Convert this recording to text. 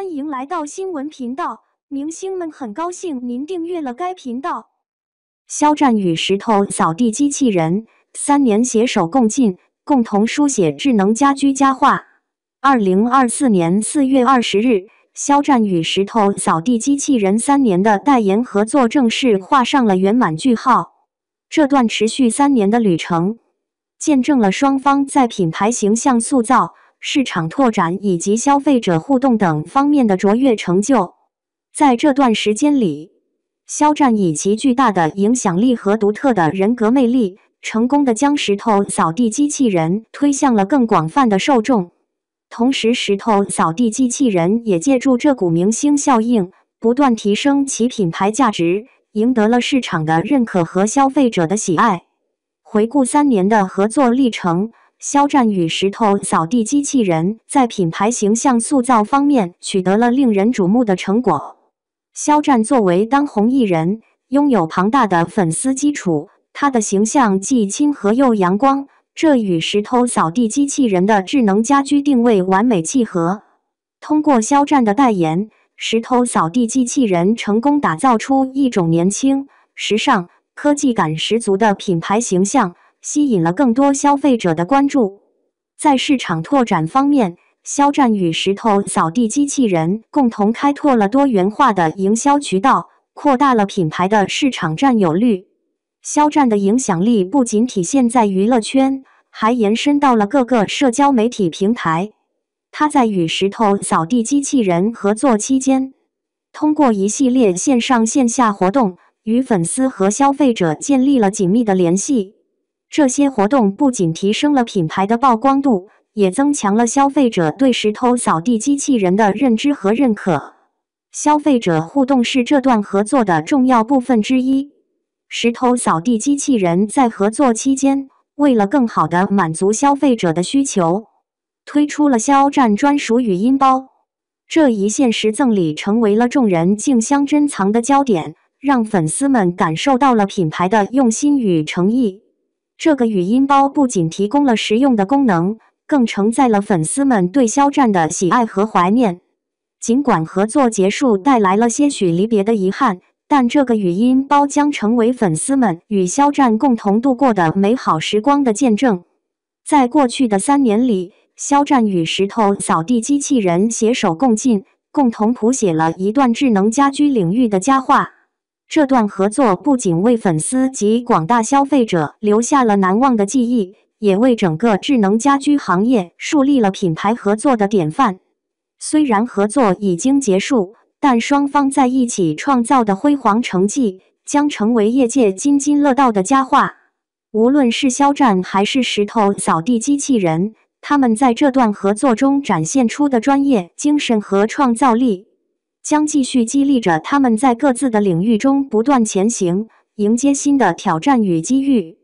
欢迎来到新闻频道，明星们很高兴您订阅了该频道。肖战与石头扫地机器人三年携手共进，共同书写智能家居佳话。二零二四年四月二十日，肖战与石头扫地机器人三年的代言合作正式画上了圆满句号。这段持续三年的旅程，见证了双方在品牌形象塑造。市场拓展以及消费者互动等方面的卓越成就，在这段时间里，肖战以其巨大的影响力和独特的人格魅力，成功的将石头扫地机器人推向了更广泛的受众。同时，石头扫地机器人也借助这股明星效应，不断提升其品牌价值，赢得了市场的认可和消费者的喜爱。回顾三年的合作历程。肖战与石头扫地机器人在品牌形象塑造方面取得了令人瞩目的成果。肖战作为当红艺人，拥有庞大的粉丝基础，他的形象既亲和又阳光，这与石头扫地机器人的智能家居定位完美契合。通过肖战的代言，石头扫地机器人成功打造出一种年轻、时尚、科技感十足的品牌形象。吸引了更多消费者的关注。在市场拓展方面，肖战与石头扫地机器人共同开拓了多元化的营销渠道，扩大了品牌的市场占有率。肖战的影响力不仅体现在娱乐圈，还延伸到了各个社交媒体平台。他在与石头扫地机器人合作期间，通过一系列线上线下活动，与粉丝和消费者建立了紧密的联系。这些活动不仅提升了品牌的曝光度，也增强了消费者对石头扫地机器人的认知和认可。消费者互动是这段合作的重要部分之一。石头扫地机器人在合作期间，为了更好地满足消费者的需求，推出了肖战专属语音包。这一限时赠礼成为了众人竞相珍藏的焦点，让粉丝们感受到了品牌的用心与诚意。这个语音包不仅提供了实用的功能，更承载了粉丝们对肖战的喜爱和怀念。尽管合作结束带来了些许离别的遗憾，但这个语音包将成为粉丝们与肖战共同度过的美好时光的见证。在过去的三年里，肖战与石头扫地机器人携手共进，共同谱写了一段智能家居领域的佳话。这段合作不仅为粉丝及广大消费者留下了难忘的记忆，也为整个智能家居行业树立了品牌合作的典范。虽然合作已经结束，但双方在一起创造的辉煌成绩将成为业界津津乐道的佳话。无论是肖战还是石头扫地机器人，他们在这段合作中展现出的专业精神和创造力。将继续激励着他们在各自的领域中不断前行，迎接新的挑战与机遇。